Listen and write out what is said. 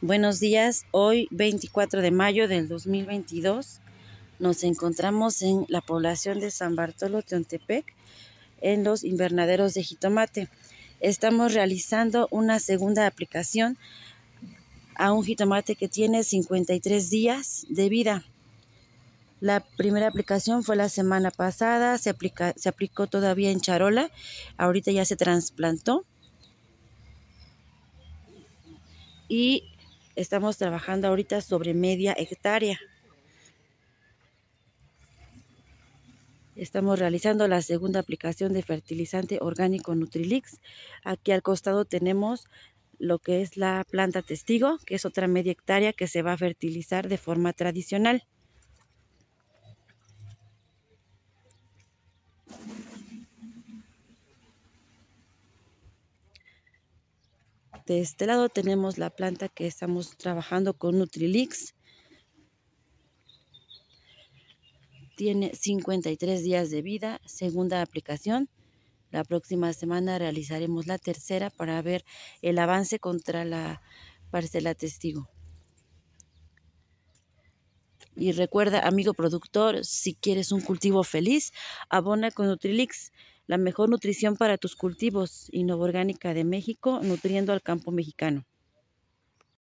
Buenos días, hoy 24 de mayo del 2022 nos encontramos en la población de San Bartolo Teontepec en los invernaderos de jitomate. Estamos realizando una segunda aplicación a un jitomate que tiene 53 días de vida. La primera aplicación fue la semana pasada, se, aplicó todavía en charola, ahorita ya se trasplantó. Y Estamos trabajando ahorita sobre media hectárea. Estamos realizando la segunda aplicación de fertilizante orgánico Nutrilix. Aquí al costado tenemos lo que es la planta testigo, que es otra media hectárea que se va a fertilizar de forma tradicional. De este lado tenemos la planta que estamos trabajando con Nutrilix. Tiene 53 días de vida, segunda aplicación. La próxima semana realizaremos la tercera para ver el avance contra la parcela testigo. Y recuerda, amigo productor, si quieres un cultivo feliz, abona con Nutrilix la mejor nutrición para tus cultivos, y orgánica de México, nutriendo al campo mexicano.